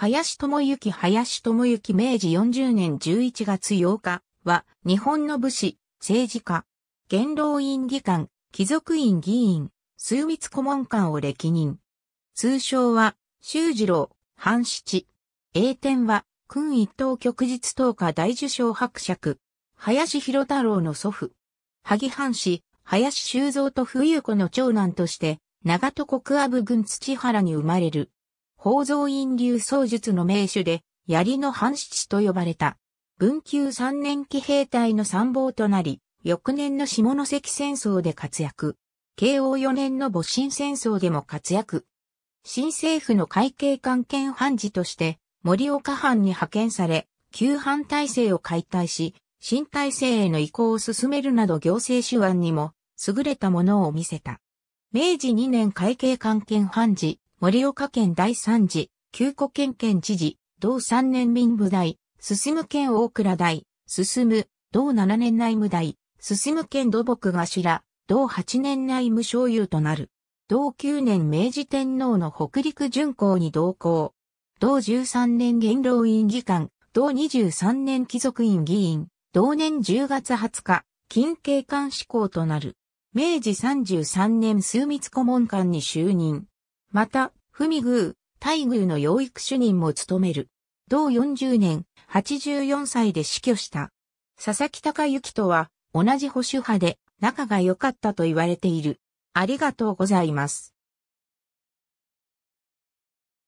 林智之林智之明治40年11月8日は日本の武士、政治家、元老院議官、貴族院議員、枢密顧問官を歴任。通称は、修二郎、半七。英典は、君一等旭日等下大受賞伯爵。林博太郎の祖父。萩藩士、林修造と冬子の長男として、長戸国阿部郡土原に生まれる。宝蔵院流創術の名手で、槍の藩七と呼ばれた。文久三年期兵隊の参謀となり、翌年の下関戦争で活躍。慶応四年の戊辰戦争でも活躍。新政府の会計官兼判事として、森岡藩に派遣され、旧藩体制を解体し、新体制への移行を進めるなど行政手腕にも優れたものを見せた。明治2年会計官兼判事、盛岡県第三次、旧古県県知事、同三年民部大、進む県大倉大、進む、同七年内務大、進む県土木頭、同八年内務省有となる。同九年明治天皇の北陸巡行に同行。同十三年元老院議官、同二十三年貴族院議員、同年十月二十日、近景官志向となる。明治三十三年枢密顧問官に就任。また、フミグー、大宮の養育主任も務める。同40年、84歳で死去した。佐々木隆之とは同じ保守派で仲が良かったと言われている。ありがとうございます。